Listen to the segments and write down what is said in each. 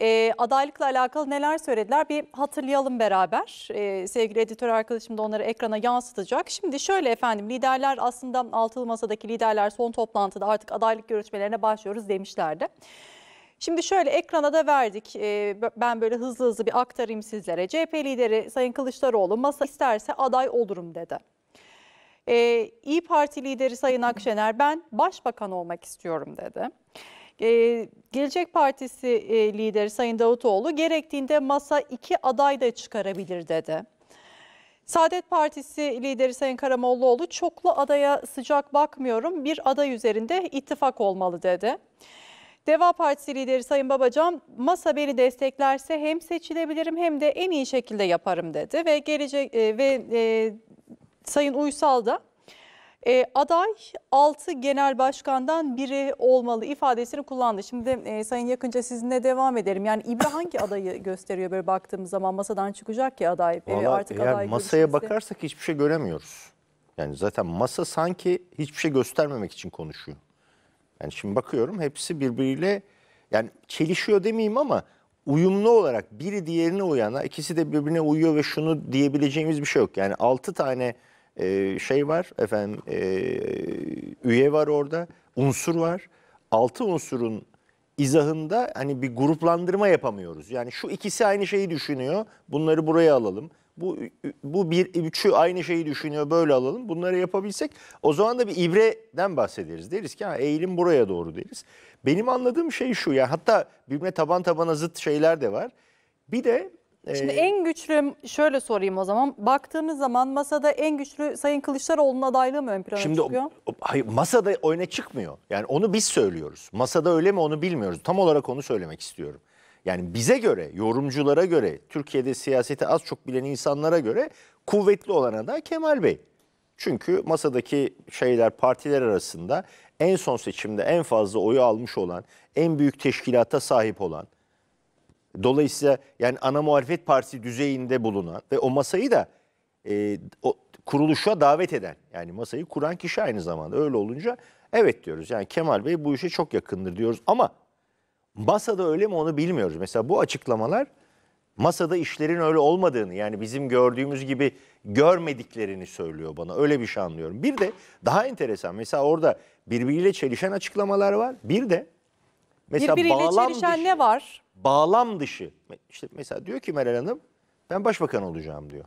E, adaylıkla alakalı neler söylediler bir hatırlayalım beraber. E, sevgili editör arkadaşım da onları ekrana yansıtacak. Şimdi şöyle efendim liderler aslında altılı masadaki liderler son toplantıda artık adaylık görüşmelerine başlıyoruz demişlerdi. Şimdi şöyle ekrana da verdik. Ee, ben böyle hızlı hızlı bir aktarayım sizlere. CHP lideri Sayın Kılıçdaroğlu masa isterse aday olurum dedi. İyi Parti lideri Sayın Akşener ben başbakan olmak istiyorum dedi. Ee, Gelecek Partisi e, lideri Sayın Davutoğlu gerektiğinde masa iki aday da çıkarabilir dedi. Saadet Partisi lideri Sayın Karamollaoğlu çoklu adaya sıcak bakmıyorum bir aday üzerinde ittifak olmalı dedi. Deva Partisi lideri Sayın Babacan masa beni desteklerse hem seçilebilirim hem de en iyi şekilde yaparım dedi ve gelecek e, ve e, Sayın Uysal da e, aday 6 genel başkandan biri olmalı ifadesini kullandı. Şimdi e, Sayın Yakınca sizinle devam edelim. Yani İBRA hangi adayı gösteriyor böyle baktığımız zaman masadan çıkacak ki aday. E, Vallahi e, artık eğer aday masaya görüşmesi. bakarsak hiçbir şey göremiyoruz. Yani zaten masa sanki hiçbir şey göstermemek için konuşuyor. Yani şimdi bakıyorum hepsi birbiriyle yani çelişiyor demeyeyim ama uyumlu olarak biri diğerine uyana ikisi de birbirine uyuyor ve şunu diyebileceğimiz bir şey yok. Yani 6 tane e, şey var efendim e, üye var orada unsur var. Altı unsurun izahında hani bir gruplandırma yapamıyoruz. Yani şu ikisi aynı şeyi düşünüyor. Bunları buraya alalım. Bu bu bir üçü aynı şeyi düşünüyor. Böyle alalım. Bunları yapabilsek o zaman da bir ibreden bahsederiz. Deriz ki ha eğilim buraya doğru deriz. Benim anladığım şey şu ya. Hatta birbirine taban tabana zıt şeyler de var. Bir de Şimdi ee, en güçlü şöyle sorayım o zaman. Baktığınız zaman masada en güçlü Sayın Kılıçdaroğlu'nun adaylığı mı ön plana şimdi çıkıyor? O, o, hayır masada oyuna çıkmıyor. Yani onu biz söylüyoruz. Masada öyle mi onu bilmiyoruz. Tam olarak onu söylemek istiyorum. Yani bize göre, yorumculara göre, Türkiye'de siyaseti az çok bilen insanlara göre kuvvetli olan aday Kemal Bey. Çünkü masadaki şeyler partiler arasında en son seçimde en fazla oyu almış olan, en büyük teşkilata sahip olan, Dolayısıyla yani ana muhalefet partisi düzeyinde bulunan ve o masayı da e, o kuruluşa davet eden yani masayı kuran kişi aynı zamanda öyle olunca evet diyoruz. Yani Kemal Bey bu işe çok yakındır diyoruz ama masada öyle mi onu bilmiyoruz. Mesela bu açıklamalar masada işlerin öyle olmadığını yani bizim gördüğümüz gibi görmediklerini söylüyor bana. Öyle bir şey anlıyorum. Bir de daha enteresan mesela orada birbiriyle çelişen açıklamalar var. Bir de mesela birbiriyle bağlam çelişen dışı, ne var? bağlam dışı. İşte mesela diyor ki Meral Hanım ben başbakan olacağım diyor.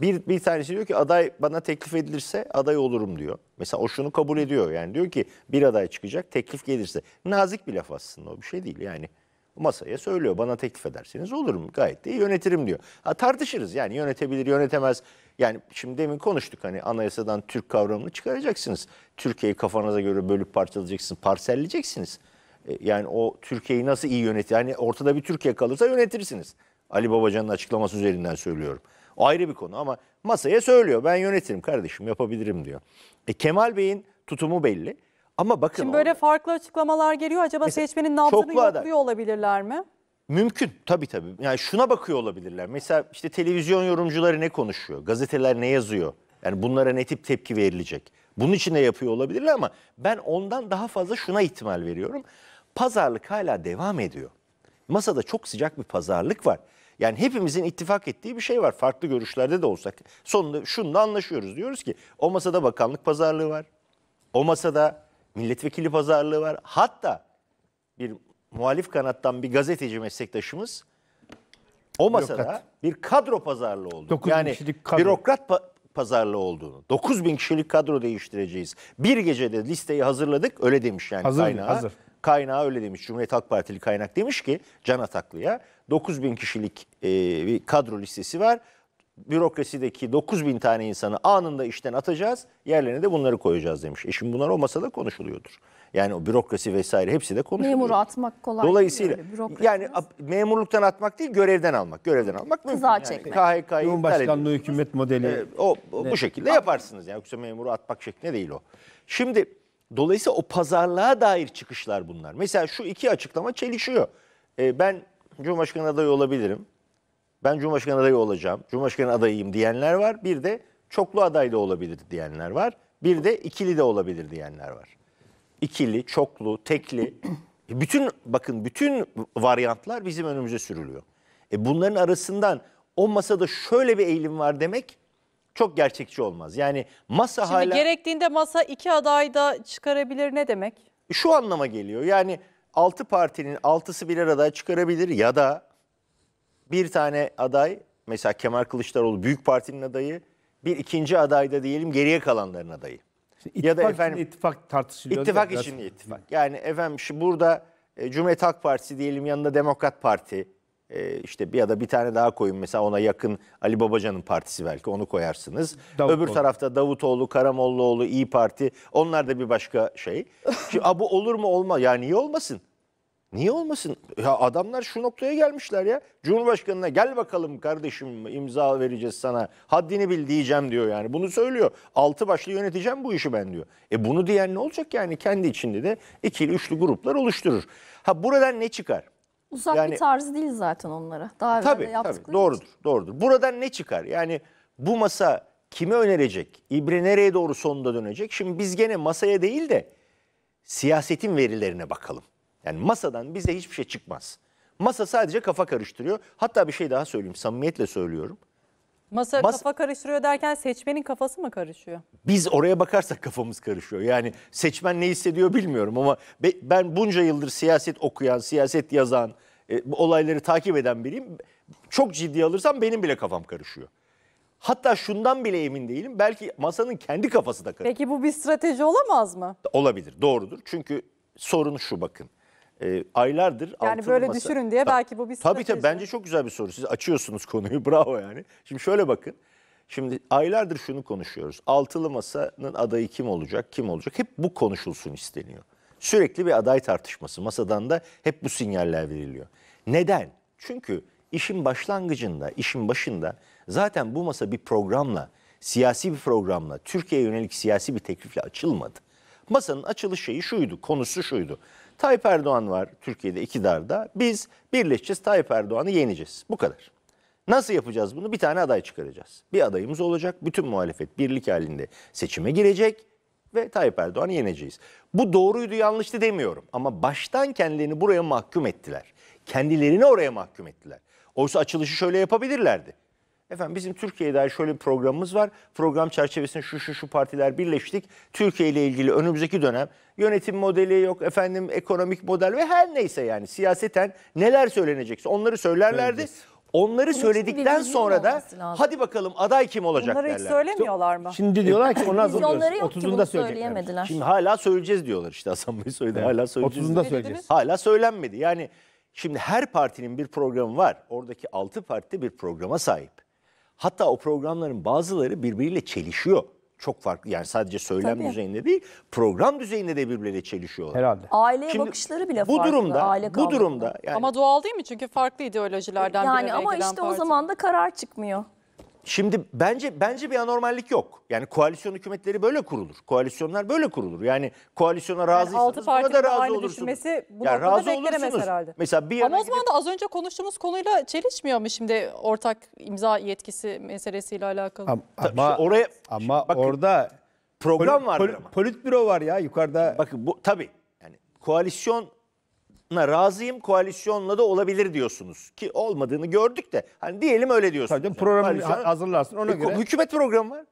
Bir, bir tanesi diyor ki aday bana teklif edilirse aday olurum diyor. Mesela o şunu kabul ediyor. Yani diyor ki bir aday çıkacak teklif gelirse. Nazik bir laf aslında o bir şey değil yani. Masaya söylüyor bana teklif ederseniz olurum gayet de yönetirim diyor. Ha, tartışırız yani yönetebilir yönetemez. Yani şimdi demin konuştuk hani anayasadan Türk kavramını çıkaracaksınız. Türkiye'yi kafanıza göre bölüp parçalayacaksınız parselleyeceksiniz. E, yani o Türkiye'yi nasıl iyi yönet? Yani ortada bir Türkiye kalırsa yönetirsiniz. Ali Babacan'ın açıklaması üzerinden söylüyorum. Ayrı bir konu ama masaya söylüyor. Ben yönetirim kardeşim yapabilirim diyor. E, Kemal Bey'in tutumu belli. Ama bakın. Şimdi böyle orada, farklı açıklamalar geliyor. Acaba mesela, seçmenin nabzını yokluyor olabilirler mi? Mümkün tabii tabii. Yani şuna bakıyor olabilirler. Mesela işte televizyon yorumcuları ne konuşuyor? Gazeteler ne yazıyor? Yani bunlara ne tip tepki verilecek? Bunun için de yapıyor olabilirler ama ben ondan daha fazla şuna ihtimal veriyorum. Pazarlık hala devam ediyor. Masada çok sıcak bir pazarlık var. Yani hepimizin ittifak ettiği bir şey var. Farklı görüşlerde de olsak. Sonunda şunu da anlaşıyoruz. Diyoruz ki o masada bakanlık pazarlığı var. O masada milletvekili pazarlığı var. Hatta bir muhalif kanattan bir gazeteci meslektaşımız o masada bürokrat. bir kadro pazarlığı oldu. yani kişilik kadro. bürokrat pa pazarlığı olduğunu. 9 bin kişilik kadro değiştireceğiz. Bir gecede listeyi hazırladık öyle demiş yani hazır, kaynağı. Hazır. Kaynağı öyle demiş. Cumhuriyet Halk Partili kaynak demiş ki Can Ataklı'ya 9 bin kişilik e, bir kadro listesi var. Bürokrasideki 9 bin tane insanı anında işten atacağız. Yerlerine de bunları koyacağız demiş. E şimdi bunlar o masada konuşuluyordur. Yani o bürokrasi vesaire hepsi de konuşuluyor. Memuru atmak kolay. Dolayısıyla öyle, yani memurluktan atmak değil görevden almak. Görevden almak mümkün. Kıza çekmek. Yani KHK'yı Cumhurbaşkanlığı hükümet modeli. Ee, o, o bu şekilde yaparsınız. Yani yoksa memuru atmak şekli değil o. Şimdi Dolayısıyla o pazarlığa dair çıkışlar bunlar. Mesela şu iki açıklama çelişiyor. E, ben Cumhurbaşkanı adayı olabilirim. Ben Cumhurbaşkanı adayı olacağım. Cumhurbaşkanı adayıyım diyenler var. Bir de çoklu aday da olabilir diyenler var. Bir de ikili de olabilir diyenler var. İkili, çoklu, tekli. E, bütün bakın bütün varyantlar bizim önümüze sürülüyor. E bunların arasından o masada şöyle bir eğilim var demek çok gerçekçi olmaz. Yani masa Şimdi hala... gerektiğinde masa iki aday da çıkarabilir ne demek? Şu anlama geliyor yani altı partinin altısı bir aday çıkarabilir ya da bir tane aday mesela Kemal Kılıçdaroğlu Büyük Parti'nin adayı bir ikinci aday da diyelim geriye kalanların adayı. İttifak ya da efendim için ittifak tartışılıyor. İttifak için ittifak. Yani efendim şu burada e, Cumhuriyet Halk Partisi diyelim yanında Demokrat Parti e, işte bir ya da bir tane daha koyun mesela ona yakın Ali Babacan'ın partisi belki onu koyarsınız. Davutoğlu. Öbür tarafta Davutoğlu, Karamollaoğlu, İyi Parti onlar da bir başka şey. Şimdi a, bu olur mu olma ya niye olmasın? Niye olmasın? Ya adamlar şu noktaya gelmişler ya. Cumhurbaşkanına gel bakalım kardeşim imza vereceğiz sana. Haddini bil diyeceğim diyor yani. Bunu söylüyor. Altı başlı yöneteceğim bu işi ben diyor. E bunu diyen ne olacak yani? Kendi içinde de ikili üçlü gruplar oluşturur. Ha buradan ne çıkar? Uzak yani, bir tarz değil zaten onlara. Daha tabii, evvel tabii doğrudur, doğrudur. Buradan ne çıkar? Yani bu masa kime önerecek? İbre nereye doğru sonunda dönecek? Şimdi biz gene masaya değil de siyasetin verilerine bakalım. Yani masadan bize hiçbir şey çıkmaz. Masa sadece kafa karıştırıyor. Hatta bir şey daha söyleyeyim, samimiyetle söylüyorum. Masa Mas- kafa karıştırıyor derken seçmenin kafası mı karışıyor? Biz oraya bakarsak kafamız karışıyor. Yani seçmen ne hissediyor bilmiyorum ama ben bunca yıldır siyaset okuyan, siyaset yazan, e, bu olayları takip eden biriyim. Çok ciddi alırsam benim bile kafam karışıyor. Hatta şundan bile emin değilim. Belki masanın kendi kafası da karışıyor. Peki bu bir strateji olamaz mı? Olabilir, doğrudur. Çünkü sorun şu bakın e, aylardır yani altın böyle düşürün diye belki bu bir strateji. Tabii tabii bence çok güzel bir soru. Siz açıyorsunuz konuyu. Bravo yani. Şimdi şöyle bakın. Şimdi aylardır şunu konuşuyoruz. Altılı masanın adayı kim olacak, kim olacak? Hep bu konuşulsun isteniyor. Sürekli bir aday tartışması. Masadan da hep bu sinyaller veriliyor. Neden? Çünkü işin başlangıcında, işin başında zaten bu masa bir programla, siyasi bir programla, Türkiye'ye yönelik siyasi bir teklifle açılmadı. Masanın açılış şeyi şuydu, konusu şuydu. Tayyip Erdoğan var Türkiye'de iktidarda. Biz birleşeceğiz Tayyip Erdoğan'ı yeneceğiz. Bu kadar. Nasıl yapacağız bunu? Bir tane aday çıkaracağız. Bir adayımız olacak. Bütün muhalefet birlik halinde seçime girecek ve Tayyip Erdoğan'ı yeneceğiz. Bu doğruydu yanlıştı demiyorum ama baştan kendilerini buraya mahkum ettiler. Kendilerini oraya mahkum ettiler. Oysa açılışı şöyle yapabilirlerdi. Efendim bizim Türkiye'ye dair şöyle bir programımız var. Program çerçevesinde şu şu şu partiler birleştik. Türkiye ile ilgili önümüzdeki dönem yönetim modeli yok efendim ekonomik model ve her neyse yani siyaseten neler söylenecekse onları söylerlerdi. Evet. Onları Bunun söyledikten sonra da hadi bakalım aday kim olacak Bunları derler. hiç söylemiyorlar mı? Şimdi diyorlar ki onlar Biz onları 30'unda söyleyemediler. Şimdi hala söyleyeceğiz diyorlar işte Hasan Bey söyledi. Hala söyleyeceğiz. 30'unda söyleyeceğiz. Hala söylenmedi. Yani şimdi her partinin bir programı var. Oradaki 6 parti bir programa sahip. Hatta o programların bazıları birbiriyle çelişiyor. Çok farklı yani sadece söylem Tabii. düzeyinde değil program düzeyinde de birbirleriyle çelişiyorlar. Herhalde. Aileye Şimdi bakışları bile bu farklı. Durumda, aile bu durumda yani, Ama doğal değil mi? Çünkü farklı ideolojilerden bir yani araya ama giden işte o zaman da karar çıkmıyor. Şimdi bence bence bir anormallik yok. Yani koalisyon hükümetleri böyle kurulur. Koalisyonlar böyle kurulur. Yani koalisyona razıysanız yani buna da razı olursunuz. Bu yani razı olursunuz. Herhalde. Mesela bir Ama o zaman da az önce konuştuğumuz konuyla çelişmiyor mu şimdi ortak imza yetkisi meselesiyle alakalı? Ama, ama işte oraya ama bakın, orada program var. Polit, politbüro var ya yukarıda. Bakın bu tabii yani koalisyon razıyım koalisyonla da olabilir diyorsunuz. Ki olmadığını gördük de hani diyelim öyle diyorsunuz. Tabii yani. programı Koalisyon- hazırlarsın ona e, göre. Hükümet programı var.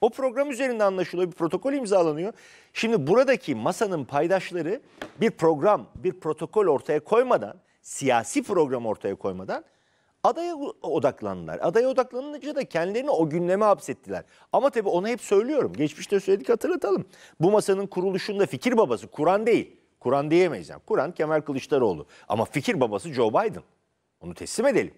O program üzerinde anlaşılıyor, bir protokol imzalanıyor. Şimdi buradaki masanın paydaşları bir program, bir protokol ortaya koymadan, siyasi program ortaya koymadan adaya odaklandılar. Adaya odaklanınca da kendilerini o gündeme hapsettiler. Ama tabii onu hep söylüyorum. Geçmişte söyledik hatırlatalım. Bu masanın kuruluşunda fikir babası Kur'an değil. Kur'an diyemeyiz. Yani Kur'an Kemal Kılıçdaroğlu. Ama fikir babası Joe Biden. Onu teslim edelim.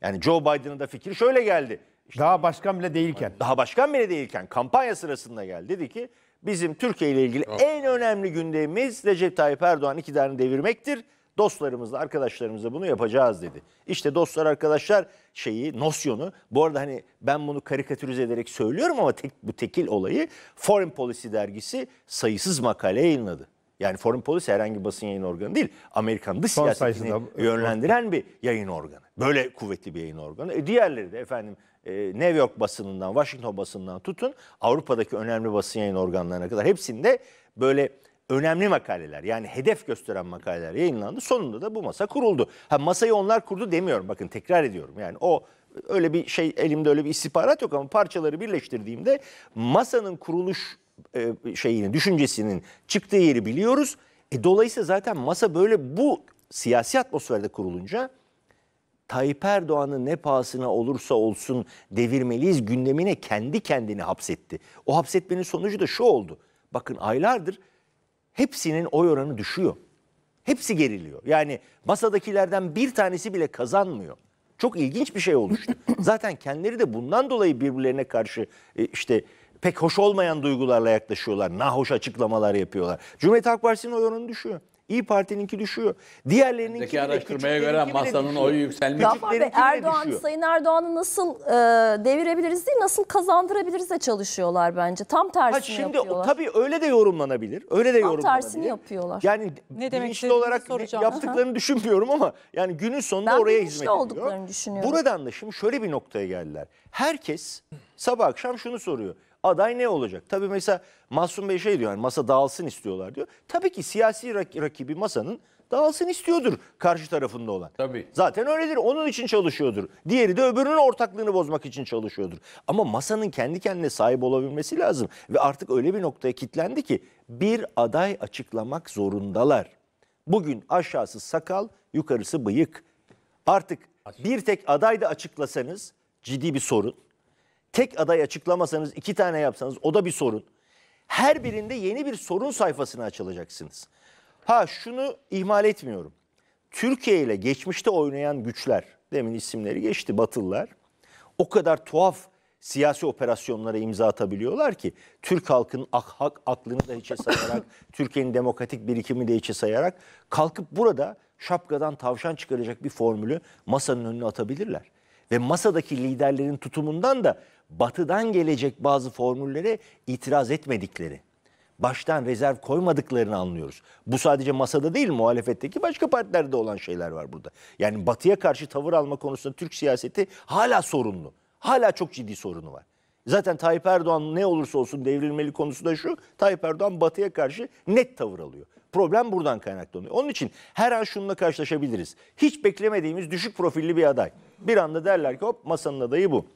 Yani Joe Biden'ın da fikri şöyle geldi. İşte, daha başkan bile değilken. Daha başkan bile değilken kampanya sırasında geldi. Dedi ki bizim Türkiye ile ilgili Yok. en önemli gündemimiz Recep Tayyip Erdoğan iktidarını devirmektir. Dostlarımızla, arkadaşlarımızla bunu yapacağız dedi. İşte dostlar, arkadaşlar şeyi, nosyonu. Bu arada hani ben bunu karikatürize ederek söylüyorum ama tek, bu tekil olayı Foreign Policy dergisi sayısız makale yayınladı. Yani Foreign Policy herhangi basın yayın organı değil. Amerikan dış siyasetini yönlendiren bir yayın organı. Böyle kuvvetli bir yayın organı. E diğerleri de efendim e, New York basınından, Washington basınından tutun Avrupa'daki önemli basın yayın organlarına kadar hepsinde böyle önemli makaleler yani hedef gösteren makaleler yayınlandı. Sonunda da bu masa kuruldu. Ha masayı onlar kurdu demiyorum bakın tekrar ediyorum. Yani o öyle bir şey elimde öyle bir istihbarat yok ama parçaları birleştirdiğimde masanın kuruluş e, şeyini, düşüncesinin çıktığı yeri biliyoruz. E, dolayısıyla zaten masa böyle bu siyasi atmosferde kurulunca Tayyip Erdoğan'ı ne pahasına olursa olsun devirmeliyiz gündemine kendi kendini hapsetti. O hapsetmenin sonucu da şu oldu. Bakın aylardır hepsinin oy oranı düşüyor. Hepsi geriliyor. Yani masadakilerden bir tanesi bile kazanmıyor. Çok ilginç bir şey oluştu. Zaten kendileri de bundan dolayı birbirlerine karşı e, işte pek hoş olmayan duygularla yaklaşıyorlar. Nahoş açıklamalar yapıyorlar. Cumhuriyet Halk Partisi'nin oy oranı düşüyor. İyi Parti'ninki düşüyor. Diğerlerininki de araştırmaya göre masanın oyu yükselmiş. Rafa Erdoğan, Sayın Erdoğan'ı nasıl e, devirebiliriz değil, nasıl kazandırabiliriz de çalışıyorlar bence. Tam tersini ha, şimdi, yapıyorlar. Tabii öyle de yorumlanabilir. Öyle de Tam yorumlanabilir. Tam tersini yapıyorlar. Yani ne demek bilinçli olarak soracağım. yaptıklarını düşünmüyorum ama yani günün sonunda ben oraya hizmet ediyor. olduklarını düşünüyorum. Buradan da şimdi şöyle bir noktaya geldiler. Herkes sabah akşam şunu soruyor aday ne olacak? Tabii mesela Masum Bey şey diyor yani masa dağılsın istiyorlar diyor. Tabii ki siyasi rakibi masanın dağılsın istiyordur karşı tarafında olan. Tabii. Zaten öyledir. Onun için çalışıyordur. Diğeri de öbürünün ortaklığını bozmak için çalışıyordur. Ama masanın kendi kendine sahip olabilmesi lazım. Ve artık öyle bir noktaya kilitlendi ki bir aday açıklamak zorundalar. Bugün aşağısı sakal, yukarısı bıyık. Artık bir tek aday da açıklasanız ciddi bir sorun tek aday açıklamasanız iki tane yapsanız o da bir sorun. Her birinde yeni bir sorun sayfasını açılacaksınız. Ha şunu ihmal etmiyorum. Türkiye ile geçmişte oynayan güçler, demin isimleri geçti Batılılar, o kadar tuhaf siyasi operasyonlara imza atabiliyorlar ki Türk halkının ak hak aklını da hiçe sayarak, Türkiye'nin demokratik birikimi de hiçe sayarak kalkıp burada şapkadan tavşan çıkaracak bir formülü masanın önüne atabilirler ve masadaki liderlerin tutumundan da batıdan gelecek bazı formüllere itiraz etmedikleri, baştan rezerv koymadıklarını anlıyoruz. Bu sadece masada değil muhalefetteki başka partilerde olan şeyler var burada. Yani batıya karşı tavır alma konusunda Türk siyaseti hala sorunlu. Hala çok ciddi sorunu var. Zaten Tayyip Erdoğan ne olursa olsun devrilmeli konusu da şu. Tayyip Erdoğan batıya karşı net tavır alıyor. Problem buradan kaynaklanıyor. Onun için her an şununla karşılaşabiliriz. Hiç beklemediğimiz düşük profilli bir aday. Bir anda derler ki hop masanın adayı bu.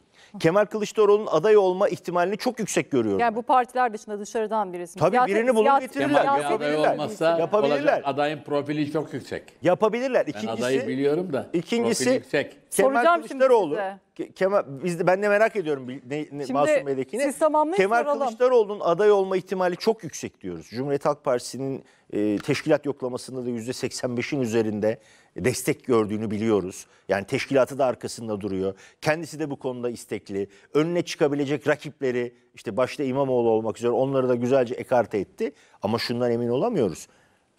Kemal Kılıçdaroğlu'nun aday olma ihtimalini çok yüksek görüyorum. Yani bu partiler dışında dışarıdan birisi. Tabii Siyaset- birini bulup getirirler. Kemal Bey aday Yapabilirler. Yapabilirler. olacak adayın profili çok yüksek. Yapabilirler. İkincisi. Ben adayı biliyorum da. İkincisi. Kemal Soracağım şimdi Kılıçdaroğlu size. Kemal biz de, ben de merak ediyorum ne, ne, Şimdi Masum Bey'dekini. Kemal Kılıçdaroğlu'nun aday olma ihtimali çok yüksek diyoruz. Cumhuriyet Halk Partisi'nin e, teşkilat yoklamasında da %85'in üzerinde destek gördüğünü biliyoruz. Yani teşkilatı da arkasında duruyor. Kendisi de bu konuda istekli. Önüne çıkabilecek rakipleri işte başta İmamoğlu olmak üzere onları da güzelce ekarte etti. Ama şundan emin olamıyoruz.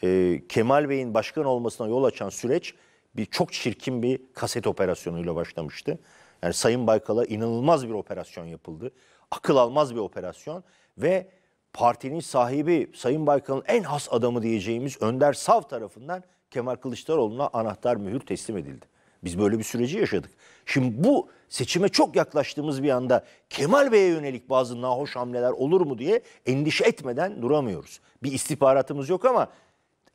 E, Kemal Bey'in başkan olmasına yol açan süreç bir çok çirkin bir kaset operasyonuyla başlamıştı. Yani Sayın Baykal'a inanılmaz bir operasyon yapıldı. Akıl almaz bir operasyon ve partinin sahibi Sayın Baykal'ın en has adamı diyeceğimiz Önder Sav tarafından Kemal Kılıçdaroğlu'na anahtar mühür teslim edildi. Biz böyle bir süreci yaşadık. Şimdi bu seçime çok yaklaştığımız bir anda Kemal Bey'e yönelik bazı nahoş hamleler olur mu diye endişe etmeden duramıyoruz. Bir istihbaratımız yok ama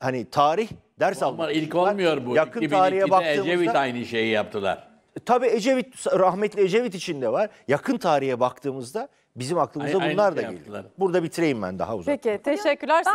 hani tarih ders almak. Onlar ilk olmuyor bu. Yakın tarihe baktığımızda Ecevit aynı şeyi yaptılar. Tabii Ecevit, rahmetli Ecevit için de var. Yakın tarihe baktığımızda bizim aklımıza Ay- bunlar da şey geliyor. Burada bitireyim ben daha uzak. Peki teşekkürler.